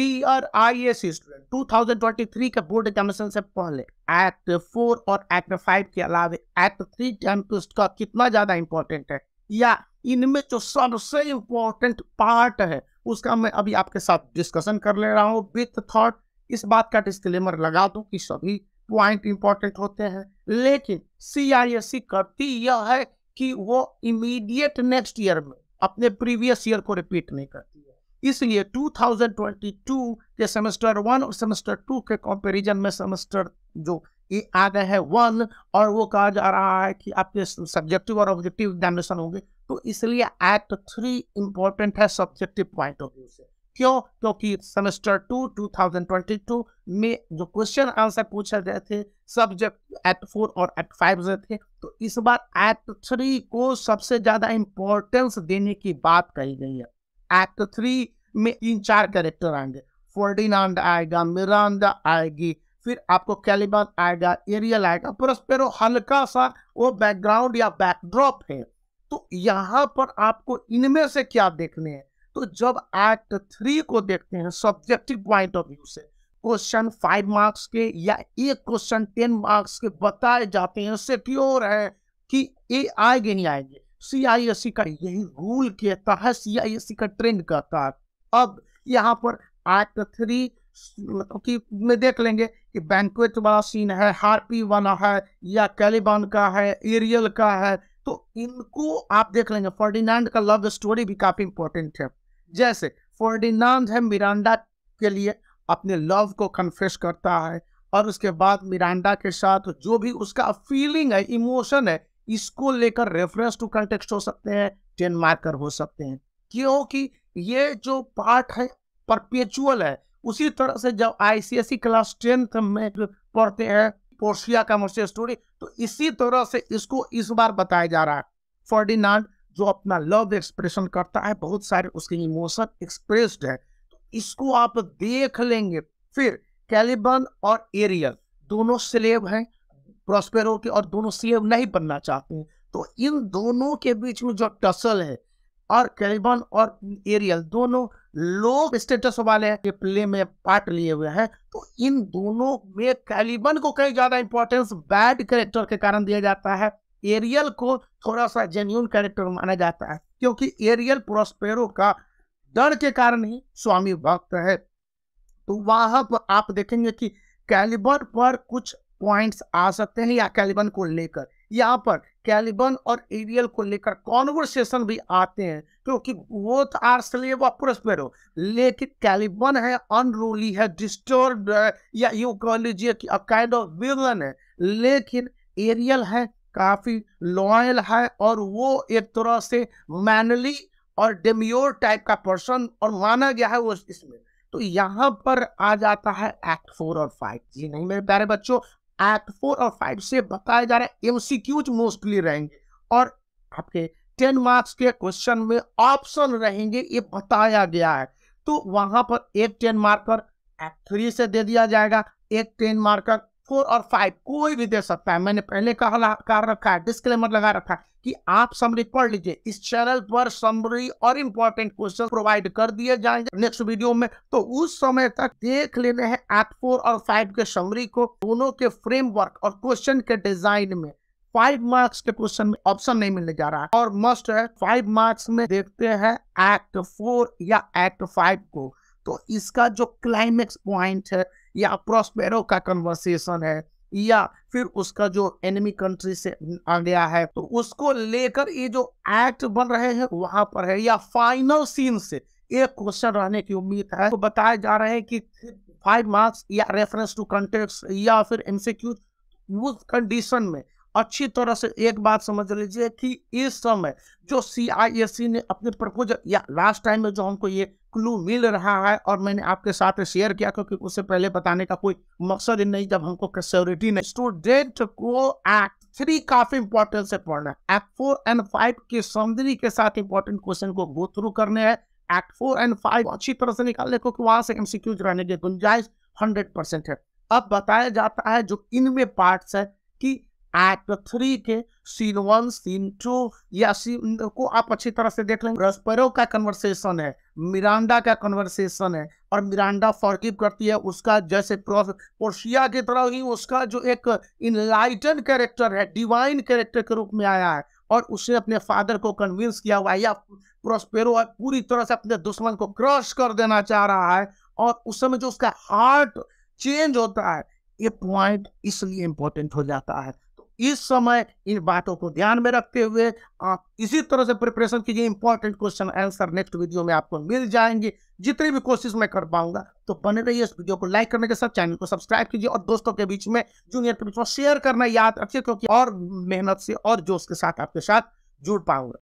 T R I S student 2023 के board examination से पहले एक्ट फोर और एक्ट फाइव के अलावा एक्ट थ्री टाइम टेस्ट का कितना ज़्यादा इंपॉर्टेंट है या इनमें जो सबसे इंपॉर्टेंट पार्ट है उसका मैं अभी आपके साथ डिस्कशन कर ले रहा हूँ विथ थॉट इस बात का डिस्क्लेमर लगा दूँ कि सभी पॉइंट इंपॉर्टेंट होते हैं लेकिन सी आई एस सी करती यह है कि वो इमीडिएट नेक्स्ट ईयर में अपने प्रीवियस ईयर को रिपीट नहीं कर इसलिए 2022 के सेमेस्टर वन और सेमेस्टर टू के कंपैरिजन में सेमेस्टर जो ये आ गए हैं वन और वो कहा जा रहा है कि आपके सब्जेक्टिव और ऑब्जेक्टिव एग्जामिनेशन होंगे तो इसलिए एक्ट थ्री इंपॉर्टेंट है सब्जेक्टिव पॉइंट ऑफ व्यू से क्यों क्योंकि सेमेस्टर टू 2022 में जो क्वेश्चन आंसर पूछे गए थे सब्जेक्ट एट फोर और एट फाइव से थे तो इस बार एक्ट थ्री को सबसे ज़्यादा इम्पोर्टेंस देने की बात कही गई है एक्ट थ्री में तीन चार कैरेक्टर आएंगे फोर्डिनांड आएगा मिरांडा आएगी फिर आपको कैलिबान आएगा एरियल आएगा परस्पेरो हल्का सा वो बैकग्राउंड या बैकड्रॉप है तो यहाँ पर आपको इनमें से क्या देखने हैं तो जब एक्ट थ्री को देखते हैं सब्जेक्टिव पॉइंट ऑफ व्यू से क्वेश्चन फाइव मार्क्स के या एक क्वेश्चन टेन मार्क्स के बताए जाते हैं सिक्योर है कि ए आएंगे नहीं आएंगे सी e का यही रूल के तहत सी सी e का ट्रेंड कहता है अब यहाँ पर एक्ट थ्री की में देख लेंगे कि बैंकुएट वाला सीन है हार्पी वाला है या कैलिबान का है एरियल का है तो इनको आप देख लेंगे फर्डिनांड का लव स्टोरी भी काफ़ी इंपॉर्टेंट है जैसे फर्डिनांड है मिरांडा के लिए अपने लव को कन्फ्रेस करता है और उसके बाद मिरांडा के साथ जो भी उसका फीलिंग है इमोशन है इसको लेकर रेफरेंस टू कंटेक्स्ट हो सकते हैं टेन मार्कर हो सकते हैं क्योंकि ये जो पार्ट है परपेचुअल है उसी तरह से जब आईसीएसई क्लास टेंथ में पढ़ते हैं पोर्सिया का मुझसे स्टोरी तो इसी तरह से इसको इस बार बताया जा रहा है फर्डिनांड जो अपना लव एक्सप्रेशन करता है बहुत सारे उसके इमोशन एक्सप्रेस्ड है तो इसको आप देख लेंगे फिर कैलिबन और एरियल दोनों स्लेब हैं प्रोस्पेरो के और दोनों स्लेब नहीं बनना चाहते हैं तो इन दोनों के बीच में जो टसल है और कैलिबन और एरियल दोनों लो स्टेटस वाले के प्ले में पार्ट लिए हुए हैं तो इन दोनों में कैलिबन को कई ज्यादा इंपॉर्टेंस बैड कैरेक्टर के कारण दिया जाता है एरियल को थोड़ा सा जेन्यून कैरेक्टर माना जाता है क्योंकि एरियल प्रोस्पेरो का डर के कारण ही स्वामी भक्त है तो वहां पर आप देखेंगे कि कैलिबन पर कुछ पॉइंट्स आ सकते हैं या कैलिबन को लेकर यहाँ पर कैलिबन और एरियल को लेकर कॉन्वर्सेशन भी आते हैं क्योंकि वो आर स्लेव ऑफ प्रोस्पेरो लेकिन कैलिबन है अनरूली है डिस्टर्ब है या यू कह लीजिए कि काइंड ऑफ विलन है लेकिन एरियल है काफ़ी लॉयल है और वो एक तरह से मैनली और डेम्योर टाइप का पर्सन और माना गया है वो इसमें तो यहाँ पर आ जाता है एक्ट फोर और फाइव जी नहीं मेरे प्यारे बच्चों एक्ट फोर और फाइव से बताए जा रहे एमसीक्यूज मोस्टली रहेंगे और आपके टेन मार्क्स के क्वेश्चन में ऑप्शन रहेंगे ये बताया गया है तो वहां पर एक टेन मार्कर एक्ट थ्री से दे दिया जाएगा एक टेन मार्कर फोर और फाइव कोई भी दे सकता है मैंने पहले कहा कर रखा है डिस्क्लेमर लगा रखा है कि आप समरी पढ़ लीजिए इस चैनल पर समरी और इम्पोर्टेंट क्वेश्चन प्रोवाइड कर दिए जाएंगे नेक्स्ट वीडियो में तो उस समय तक देख लेने हैं एक्ट फोर और फाइव के समरी को दोनों के फ्रेमवर्क और क्वेश्चन के डिजाइन में फाइव मार्क्स के क्वेश्चन में ऑप्शन नहीं मिलने जा रहा है और मस्ट है फाइव मार्क्स में देखते हैं एक्ट फोर या एक्ट फाइव को तो इसका जो क्लाइमेक्स पॉइंट है या प्रोस्पेरो का कन्वर्सेशन है या फिर उसका जो एनिमी कंट्री से आ गया है तो उसको लेकर ये जो एक्ट बन रहे हैं वहां पर है या फाइनल सीन से एक क्वेश्चन रहने की उम्मीद है तो बताए जा रहे हैं कि फाइव मार्क्स या रेफरेंस टू कंटेक्ट या फिर एमसीक्यू उस कंडीशन में अच्छी तरह से एक बात समझ लीजिए कि इस समय जो सी ने अपने प्रपोजल या लास्ट टाइम में जो हमको ये क्लू मिल रहा है और मैंने आपके साथ शेयर किया क्योंकि उससे पहले बताने का कोई मकसद ही नहीं जब हमको नहीं स्टूडेंट को एक्ट थ्री काफी इंपॉर्टेंट से पढ़ना है एक्ट फोर एंड फाइव के समझरी के साथ इंपॉर्टेंट क्वेश्चन को गो थ्रू करने हैं एक्ट फोर एंड फाइव अच्छी तरह से निकालने क्योंकि वहां से एमसीक्यूज रहने की गुंजाइश हंड्रेड परसेंट है अब बताया जाता है जो इनमें पार्ट है कि एक्ट थ्री के सीन वन सीन टू या सीन को आप अच्छी तरह से देख लेंगे रसपरो का कन्वर्सेशन है मिरांडा का कन्वर्सेशन है और मिरांडा फॉरगिव करती है उसका जैसे पोर्शिया की तरह ही उसका जो एक इनलाइटन कैरेक्टर है डिवाइन कैरेक्टर के रूप में आया है और उसने अपने फादर को कन्विंस किया हुआ या प्रोस्पेरो पूरी तरह से अपने दुश्मन को क्रश कर देना चाह रहा है और उस समय जो उसका हार्ट चेंज होता है ये पॉइंट इसलिए इंपॉर्टेंट हो जाता है इस समय इन बातों को ध्यान में रखते हुए आप इसी तरह से प्रिपरेशन कीजिए important question answer next video में आपको मिल जाएंगे जितनी भी कोशिश मैं कर पाऊंगा तो बने रहिए इस वीडियो को लाइक करने के साथ चैनल को सब्सक्राइब कीजिए और दोस्तों के बीच में जूनियर के बीच में शेयर करना याद रखिए क्योंकि और मेहनत से और जोश के साथ आपके साथ जुड़ पाऊंगा